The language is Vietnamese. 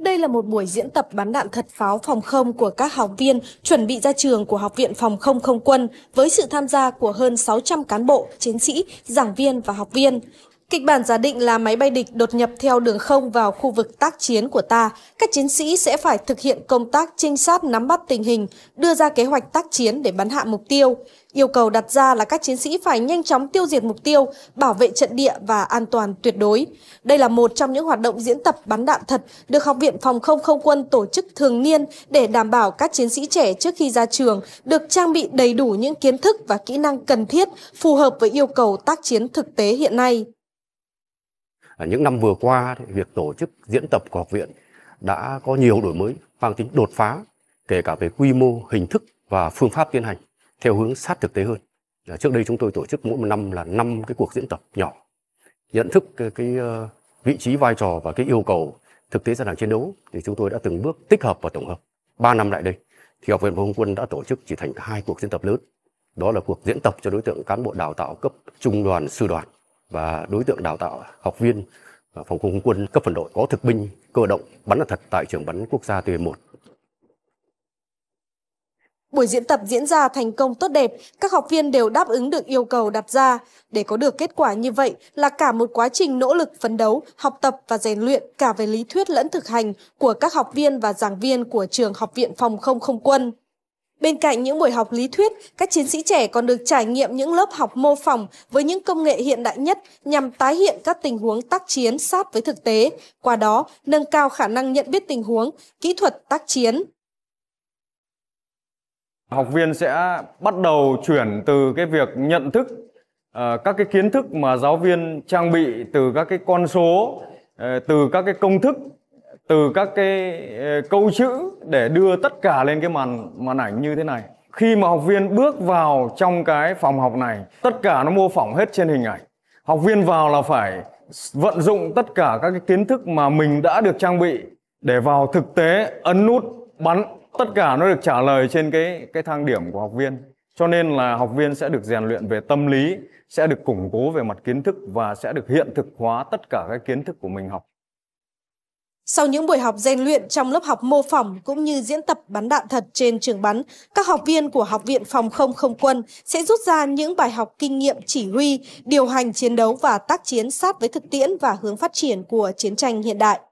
Đây là một buổi diễn tập bắn đạn thật pháo phòng không của các học viên chuẩn bị ra trường của Học viện Phòng không Không quân với sự tham gia của hơn 600 cán bộ, chiến sĩ, giảng viên và học viên. Kịch bản giả định là máy bay địch đột nhập theo đường không vào khu vực tác chiến của ta. Các chiến sĩ sẽ phải thực hiện công tác trinh sát nắm bắt tình hình, đưa ra kế hoạch tác chiến để bắn hạ mục tiêu. Yêu cầu đặt ra là các chiến sĩ phải nhanh chóng tiêu diệt mục tiêu, bảo vệ trận địa và an toàn tuyệt đối. Đây là một trong những hoạt động diễn tập bắn đạn thật được Học viện Phòng không Không quân tổ chức thường niên để đảm bảo các chiến sĩ trẻ trước khi ra trường được trang bị đầy đủ những kiến thức và kỹ năng cần thiết phù hợp với yêu cầu tác chiến thực tế hiện nay những năm vừa qua thì việc tổ chức diễn tập của học viện đã có nhiều đổi mới mang tính đột phá kể cả về quy mô hình thức và phương pháp tiến hành theo hướng sát thực tế hơn trước đây chúng tôi tổ chức mỗi một năm là năm cái cuộc diễn tập nhỏ nhận thức cái, cái ờ, vị trí vai trò và cái yêu cầu thực tế ra sàng chiến đấu thì chúng tôi đã từng bước tích hợp và tổng hợp ba năm lại đây thì học viện và không quân đã tổ chức chỉ thành hai cuộc diễn tập lớn đó là cuộc diễn tập cho đối tượng cán bộ đào tạo cấp trung đoàn sư đoàn và đối tượng đào tạo học viên phòng không không quân cấp phần đội có thực binh cơ động bắn là thật tại trường bắn quốc gia TB1. Buổi diễn tập diễn ra thành công tốt đẹp, các học viên đều đáp ứng được yêu cầu đặt ra. Để có được kết quả như vậy là cả một quá trình nỗ lực phấn đấu, học tập và rèn luyện cả về lý thuyết lẫn thực hành của các học viên và giảng viên của trường Học viện Phòng không Không quân. Bên cạnh những buổi học lý thuyết, các chiến sĩ trẻ còn được trải nghiệm những lớp học mô phỏng với những công nghệ hiện đại nhất nhằm tái hiện các tình huống tác chiến sát với thực tế, qua đó nâng cao khả năng nhận biết tình huống, kỹ thuật tác chiến. Học viên sẽ bắt đầu chuyển từ cái việc nhận thức ờ, các cái kiến thức mà giáo viên trang bị từ các cái con số, ờ, từ các cái công thức từ các cái ờ, câu chữ để đưa tất cả lên cái màn màn ảnh như thế này khi mà học viên bước vào trong cái phòng học này tất cả nó mô phỏng hết trên hình ảnh học viên vào là phải vận dụng tất cả các cái kiến thức mà mình đã được trang bị để vào thực tế ấn nút bắn tất cả nó được trả lời trên cái cái thang điểm của học viên cho nên là học viên sẽ được rèn luyện về tâm lý sẽ được củng cố về mặt kiến thức và sẽ được hiện thực hóa tất cả các kiến thức của mình học sau những buổi học rèn luyện trong lớp học mô phỏng cũng như diễn tập bắn đạn thật trên trường bắn, các học viên của Học viện Phòng không Không quân sẽ rút ra những bài học kinh nghiệm chỉ huy, điều hành chiến đấu và tác chiến sát với thực tiễn và hướng phát triển của chiến tranh hiện đại.